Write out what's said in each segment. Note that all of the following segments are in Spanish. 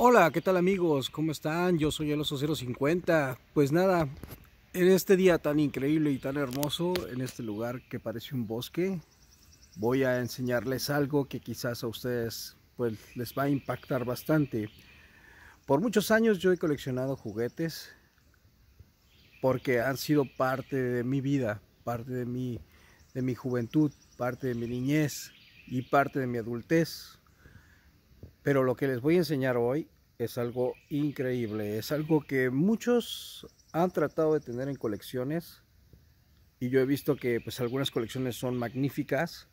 Hola, ¿qué tal amigos? ¿Cómo están? Yo soy el oso 050. Pues nada, en este día tan increíble y tan hermoso, en este lugar que parece un bosque, voy a enseñarles algo que quizás a ustedes pues, les va a impactar bastante. Por muchos años yo he coleccionado juguetes porque han sido parte de mi vida, parte de de mi juventud, parte de mi niñez y parte de mi adultez. Pero lo que les voy a enseñar hoy es algo increíble, es algo que muchos han tratado de tener en colecciones y yo he visto que pues algunas colecciones son magníficas.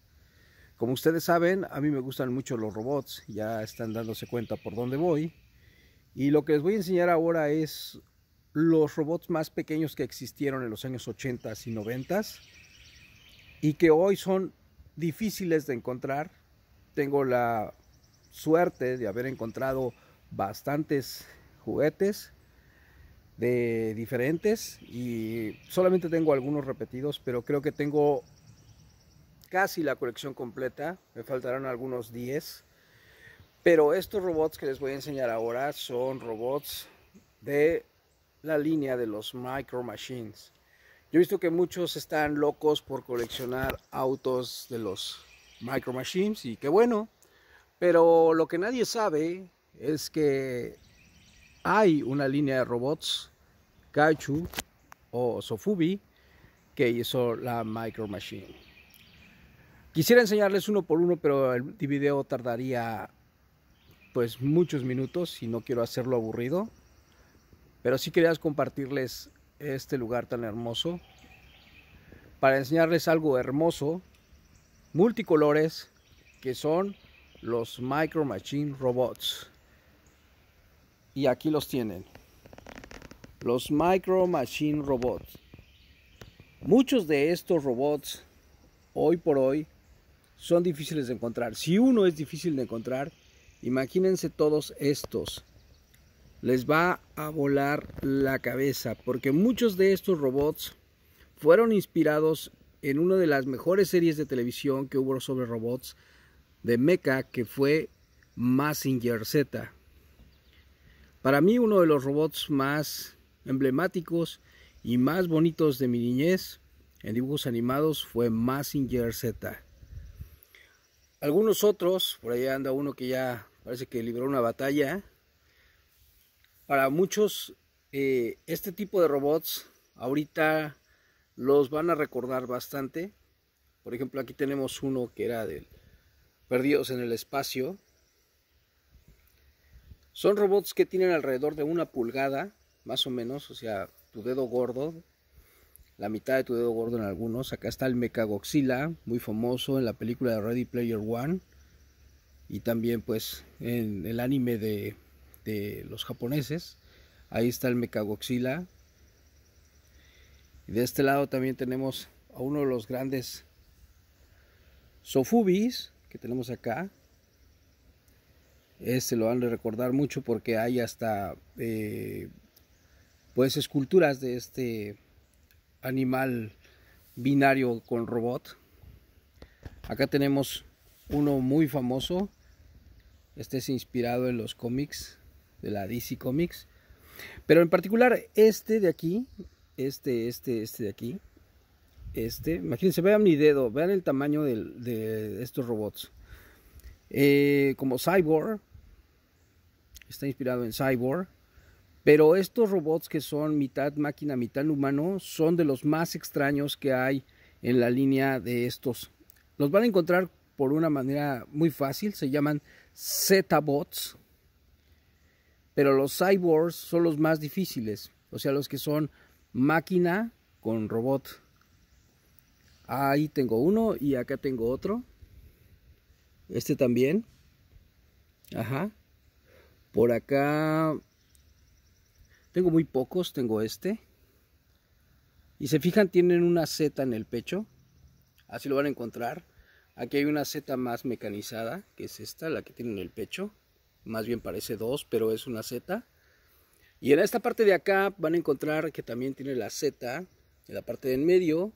Como ustedes saben, a mí me gustan mucho los robots, ya están dándose cuenta por dónde voy. Y lo que les voy a enseñar ahora es los robots más pequeños que existieron en los años 80 y 90 y que hoy son difíciles de encontrar. Tengo la suerte de haber encontrado bastantes juguetes de diferentes y solamente tengo algunos repetidos, pero creo que tengo casi la colección completa, me faltarán algunos 10. Pero estos robots que les voy a enseñar ahora son robots de la línea de los Micro Machines. Yo he visto que muchos están locos por coleccionar autos de los Micro Machines y qué bueno, pero lo que nadie sabe es que hay una línea de robots, Kachu o Sofubi, que hizo la Micro Machine. Quisiera enseñarles uno por uno, pero el video tardaría pues muchos minutos y no quiero hacerlo aburrido. Pero sí quería compartirles este lugar tan hermoso para enseñarles algo hermoso, multicolores, que son los Micro Machine Robots. Y aquí los tienen. Los Micro Machine Robots. Muchos de estos robots, hoy por hoy, son difíciles de encontrar. Si uno es difícil de encontrar, imagínense todos estos. Les va a volar la cabeza, porque muchos de estos robots fueron inspirados en una de las mejores series de televisión que hubo sobre robots, de Mecha que fue Massinger Z. Para mí uno de los robots más emblemáticos y más bonitos de mi niñez en dibujos animados fue Massinger Z. Algunos otros, por allá anda uno que ya parece que libró una batalla. Para muchos, eh, este tipo de robots ahorita los van a recordar bastante. Por ejemplo, aquí tenemos uno que era del perdidos en el espacio. Son robots que tienen alrededor de una pulgada, más o menos, o sea, tu dedo gordo, la mitad de tu dedo gordo en algunos. Acá está el Mecagoxila, muy famoso en la película de Ready Player One y también pues en el anime de, de los japoneses. Ahí está el Mecagoxila. Y de este lado también tenemos a uno de los grandes Sofubis, que tenemos acá. Este lo van a recordar mucho porque hay hasta eh, pues esculturas de este animal binario con robot. Acá tenemos uno muy famoso. Este es inspirado en los cómics de la DC Comics. Pero en particular este de aquí, este, este, este de aquí, este, imagínense, vean mi dedo, vean el tamaño de estos robots. Eh, como Cyborg, está inspirado en Cyborg, pero estos robots que son mitad máquina, mitad humano, son de los más extraños que hay en la línea de estos. Los van a encontrar por una manera muy fácil, se llaman Z-Bots, pero los cyborgs son los más difíciles, o sea, los que son máquina con robot. Ahí tengo uno y acá tengo otro. Este también. Ajá. Por acá tengo muy pocos, tengo este. Y se fijan, tienen una Z en el pecho. Así lo van a encontrar. Aquí hay una Z más mecanizada, que es esta, la que tiene en el pecho. Más bien parece dos, pero es una Z. Y en esta parte de acá van a encontrar que también tiene la Z, en la parte de en medio,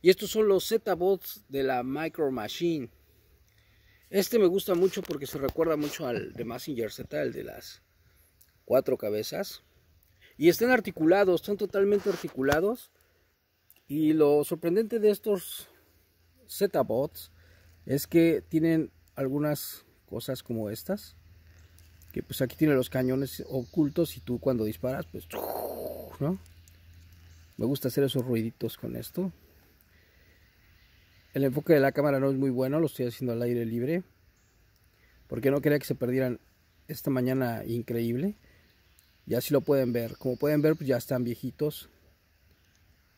y estos son los Z-Bots de la Micro Machine. Este me gusta mucho porque se recuerda mucho al de Massinger Z, el de las cuatro cabezas. Y están articulados, están totalmente articulados. Y lo sorprendente de estos Z-Bots es que tienen algunas cosas como estas. Que pues aquí tiene los cañones ocultos y tú cuando disparas, pues... ¿no? Me gusta hacer esos ruiditos con esto. El enfoque de la cámara no es muy bueno, lo estoy haciendo al aire libre. Porque no quería que se perdieran esta mañana increíble. Y así lo pueden ver. Como pueden ver, pues ya están viejitos.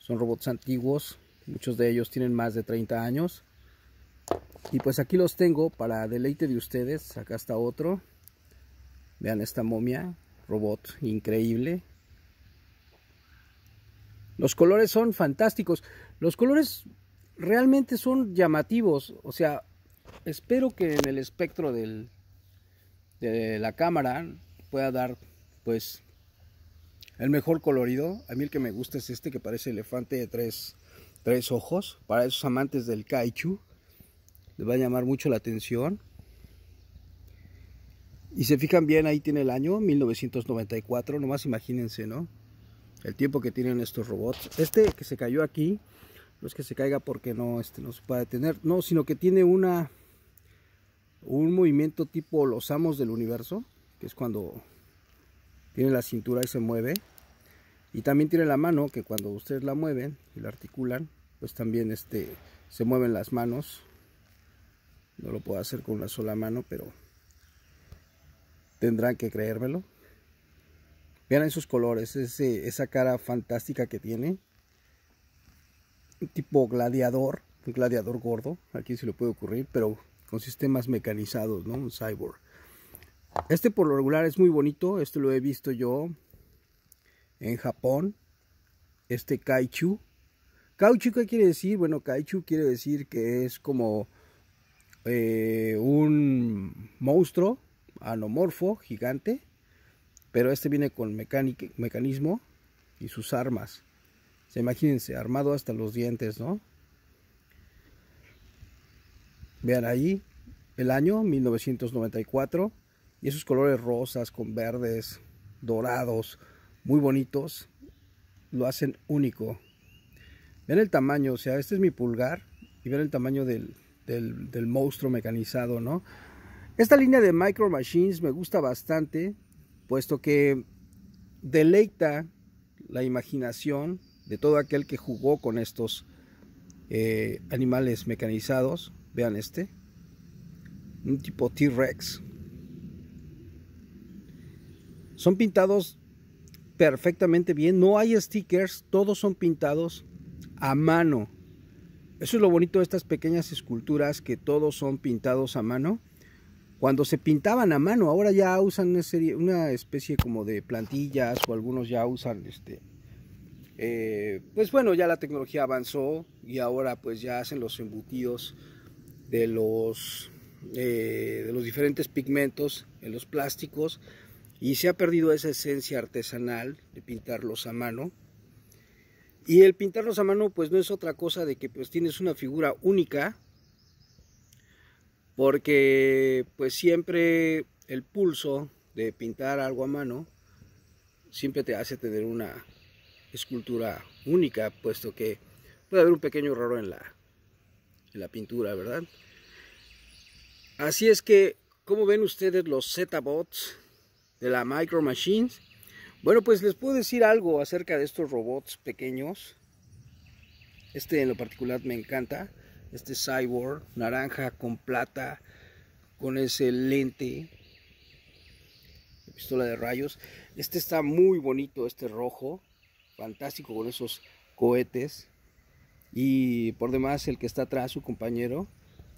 Son robots antiguos. Muchos de ellos tienen más de 30 años. Y pues aquí los tengo para deleite de ustedes. Acá está otro. Vean esta momia. Robot increíble. Los colores son fantásticos. Los colores realmente son llamativos. O sea, espero que en el espectro del, de la cámara pueda dar, pues, el mejor colorido. A mí el que me gusta es este que parece elefante de tres, tres ojos. Para esos amantes del kaiju, les va a llamar mucho la atención. Y se fijan bien, ahí tiene el año 1994, nomás imagínense, ¿no? El tiempo que tienen estos robots. Este que se cayó aquí no es que se caiga porque no, este, no se pueda detener, no, sino que tiene una un movimiento tipo los amos del universo, que es cuando tiene la cintura y se mueve, y también tiene la mano, que cuando ustedes la mueven y la articulan, pues también este, se mueven las manos, no lo puedo hacer con una sola mano, pero tendrán que creérmelo. Vean esos colores, ese, esa cara fantástica que tiene tipo gladiador, un gladiador gordo, aquí se le puede ocurrir, pero con sistemas mecanizados, ¿no? Un cyborg. Este por lo regular es muy bonito, este lo he visto yo en Japón, este Kaichu. Kaichu, ¿qué quiere decir? Bueno, Kaichu quiere decir que es como eh, un monstruo anomorfo, gigante, pero este viene con mecanismo y sus armas imagínense, armado hasta los dientes, ¿no? Vean ahí el año 1994 y esos colores rosas con verdes, dorados, muy bonitos, lo hacen único. Vean el tamaño, o sea, este es mi pulgar y vean el tamaño del monstruo mecanizado, ¿no? Esta línea de Micro Machines me gusta bastante, puesto que deleita la imaginación de todo aquel que jugó con estos eh, animales mecanizados. Vean este. Un tipo T-Rex. Son pintados perfectamente bien. No hay stickers. Todos son pintados a mano. Eso es lo bonito de estas pequeñas esculturas que todos son pintados a mano. Cuando se pintaban a mano, ahora ya usan una, una especie como de plantillas o algunos ya usan este, eh, pues bueno, ya la tecnología avanzó y ahora pues ya hacen los embutidos de los, eh, de los diferentes pigmentos en los plásticos y se ha perdido esa esencia artesanal de pintarlos a mano. Y el pintarlos a mano pues no es otra cosa de que pues tienes una figura única porque pues siempre el pulso de pintar algo a mano siempre te hace tener una escultura única, puesto que puede haber un pequeño error en la, en la pintura, ¿verdad? Así es que, ¿cómo ven ustedes los Z-Bots de la Micro Machines? Bueno, pues les puedo decir algo acerca de estos robots pequeños. Este en lo particular me encanta. Este cyborg naranja con plata, con ese lente, pistola de rayos. Este está muy bonito, este rojo fantástico con esos cohetes. Y por demás, el que está atrás, su compañero,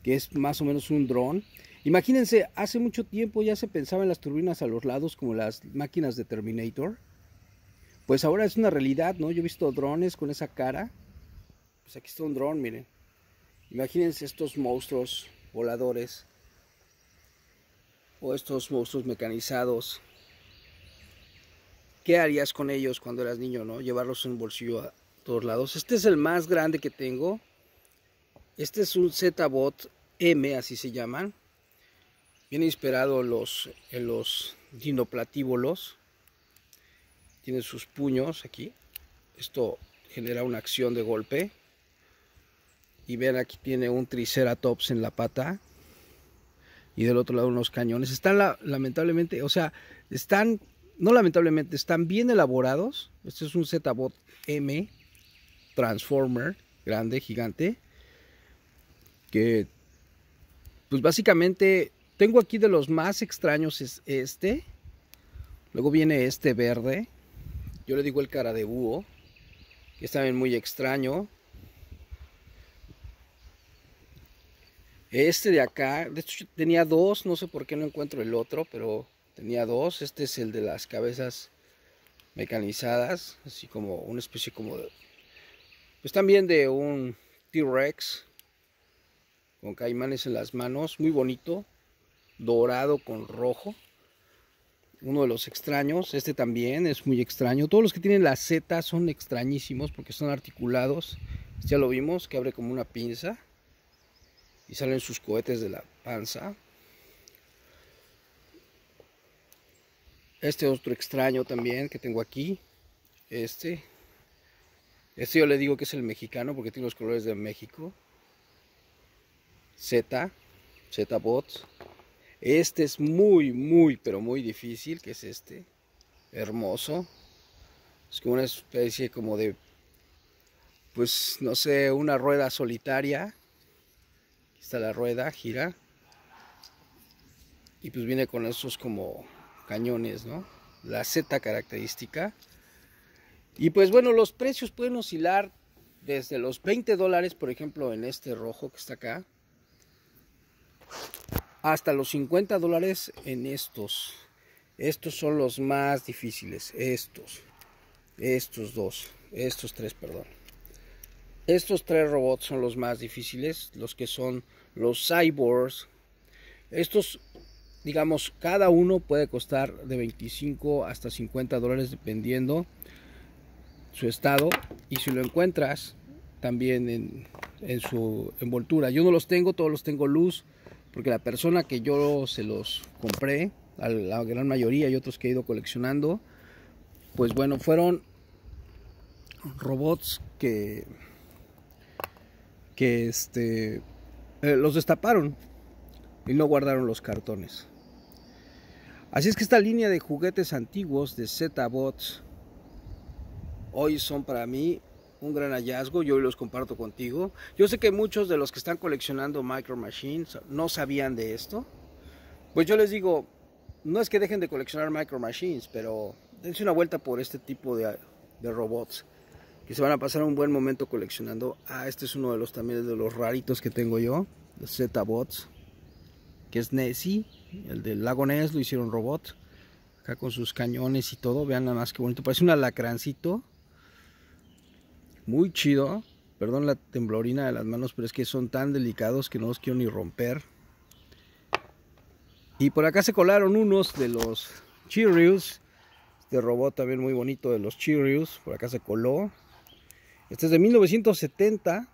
que es más o menos un dron. Imagínense, hace mucho tiempo ya se pensaba en las turbinas a los lados como las máquinas de Terminator. Pues ahora es una realidad, ¿no? Yo he visto drones con esa cara. Pues aquí está un dron, miren. Imagínense estos monstruos voladores o estos monstruos mecanizados qué harías con ellos cuando eras niño, ¿no? Llevarlos en un bolsillo a todos lados. Este es el más grande que tengo. Este es un Z-Bot M, así se llaman. Viene inspirado en los, los dinoplatíbolos. Tiene sus puños aquí. Esto genera una acción de golpe. Y vean aquí tiene un triceratops en la pata. Y del otro lado unos cañones. Están lamentablemente, o sea, están no lamentablemente, están bien elaborados. Este es un Z-Bot M Transformer, grande, gigante. Que, pues básicamente, tengo aquí de los más extraños es este. Luego viene este verde. Yo le digo el cara de búho. Que está también muy extraño. Este de acá. De hecho, tenía dos. No sé por qué no encuentro el otro. Pero Tenía dos, este es el de las cabezas mecanizadas, así como una especie como de... Pues también de un T-Rex con caimanes en las manos, muy bonito, dorado con rojo. Uno de los extraños, este también es muy extraño. Todos los que tienen la Z son extrañísimos porque son articulados. Ya lo vimos, que abre como una pinza y salen sus cohetes de la panza. Este otro extraño también que tengo aquí. Este. Este yo le digo que es el mexicano porque tiene los colores de México. Z. Z Bot. Este es muy, muy, pero muy difícil, que es este. Hermoso. Es como una especie como de, pues, no sé, una rueda solitaria. Aquí está la rueda, gira. Y pues viene con esos como cañones, ¿no? La Z característica. Y pues bueno, los precios pueden oscilar desde los 20 dólares, por ejemplo, en este rojo que está acá, hasta los 50 dólares en estos. Estos son los más difíciles, estos, estos dos, estos tres, perdón. Estos tres robots son los más difíciles, los que son los cyborgs. Estos digamos, cada uno puede costar de 25 hasta 50 dólares dependiendo su estado y si lo encuentras también en, su envoltura. Yo no los tengo, todos los tengo luz, porque la persona que yo se los compré, a la gran mayoría y otros que he ido coleccionando, pues bueno, fueron robots que, que este, eh, los destaparon, y no guardaron los cartones. Así es que esta línea de juguetes antiguos de Z-Bots hoy son para mí un gran hallazgo, yo hoy los comparto contigo. Yo sé que muchos de los que están coleccionando Micro Machines no sabían de esto. Pues yo les digo, no es que dejen de coleccionar Micro Machines, pero dense una vuelta por este tipo de, robots que se van a pasar un buen momento coleccionando. Ah, este es uno de los también de los raritos que tengo yo, los Z-Bots que es Nessie, el del lago Ness, lo hicieron robot, acá con sus cañones y todo, vean nada más que bonito, parece un alacrancito, muy chido, perdón la temblorina de las manos, pero es que son tan delicados que no los quiero ni romper. Y por acá se colaron unos de los Cheerios, este robot también muy bonito de los Cheerios, por acá se coló. Este es de 1970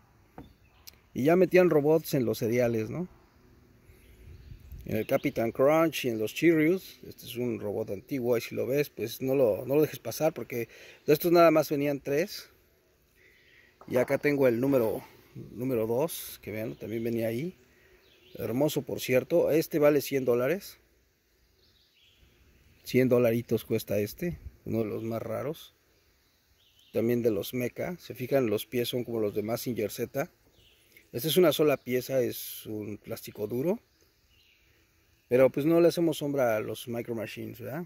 y ya metían robots en los cereales, ¿no? en el Capitán Crunch y en los Cheerios. Este es un robot antiguo, ahí si lo ves, pues no lo, no lo dejes pasar porque de estos nada más venían tres. Y acá tengo el número número que vean, también venía ahí. Hermoso, por cierto. Este vale 100 dólares. 100 dolaritos cuesta este, uno de los más raros. También de los Mecha. Se fijan, los pies son como los demás sin Z. Esta es una sola pieza, es un plástico duro. Pero pues no le hacemos sombra a los Micro Machines, ¿verdad?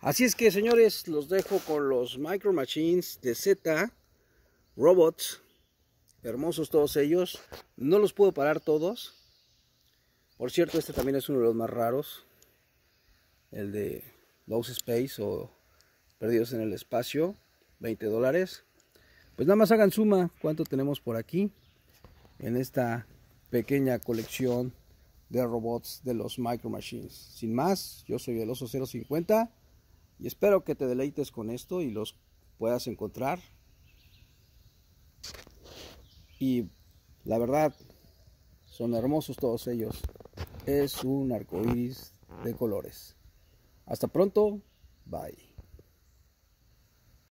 Así es que señores, los dejo con los Micro Machines de Z, Robots, hermosos todos ellos. No los puedo parar todos. Por cierto, este también es uno de los más raros. El de Lost Space o Perdidos en el Espacio, 20 dólares. Pues nada más hagan suma cuánto tenemos por aquí en esta pequeña colección de robots de los Micro Machines. Sin más, yo soy el oso 050 y espero que te deleites con esto y los puedas encontrar. Y la verdad, son hermosos todos ellos. Es un arco iris de colores. Hasta pronto, bye.